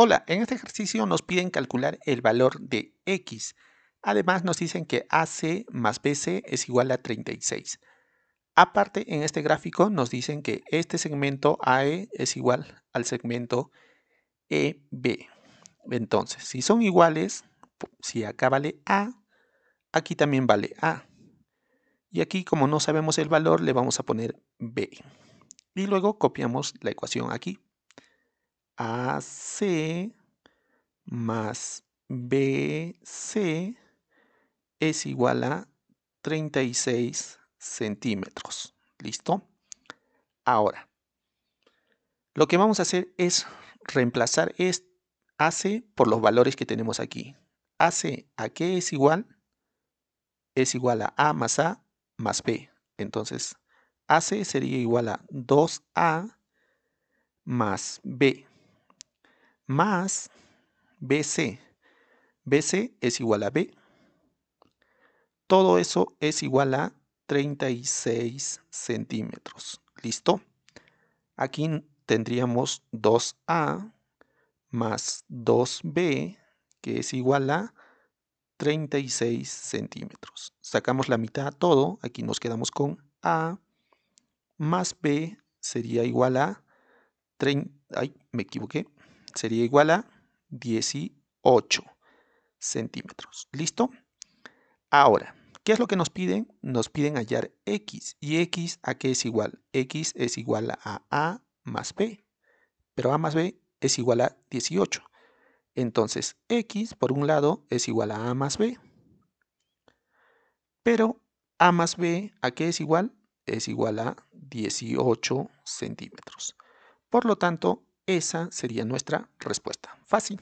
Hola, en este ejercicio nos piden calcular el valor de x. Además nos dicen que AC más BC es igual a 36. Aparte, en este gráfico nos dicen que este segmento AE es igual al segmento EB. Entonces, si son iguales, si acá vale A, aquí también vale A. Y aquí, como no sabemos el valor, le vamos a poner B. Y luego copiamos la ecuación aquí. AC más BC es igual a 36 centímetros. ¿Listo? Ahora, lo que vamos a hacer es reemplazar este AC por los valores que tenemos aquí. AC, ¿a qué es igual? Es igual a A más A más B. Entonces, AC sería igual a 2A más B más BC. BC es igual a B. Todo eso es igual a 36 centímetros. ¿Listo? Aquí tendríamos 2A más 2B, que es igual a 36 centímetros. Sacamos la mitad a todo, aquí nos quedamos con A más B sería igual a... 30, ay, me equivoqué sería igual a 18 centímetros. ¿Listo? Ahora, ¿qué es lo que nos piden? Nos piden hallar x. ¿Y x a qué es igual? x es igual a a más b. Pero a más b es igual a 18. Entonces, x por un lado es igual a a más b. Pero a más b, ¿a qué es igual? Es igual a 18 centímetros. Por lo tanto, esa sería nuestra respuesta. Fácil.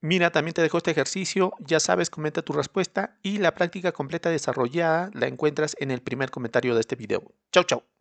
Mira, también te dejo este ejercicio, ya sabes, comenta tu respuesta y la práctica completa desarrollada la encuentras en el primer comentario de este video. Chau, chau.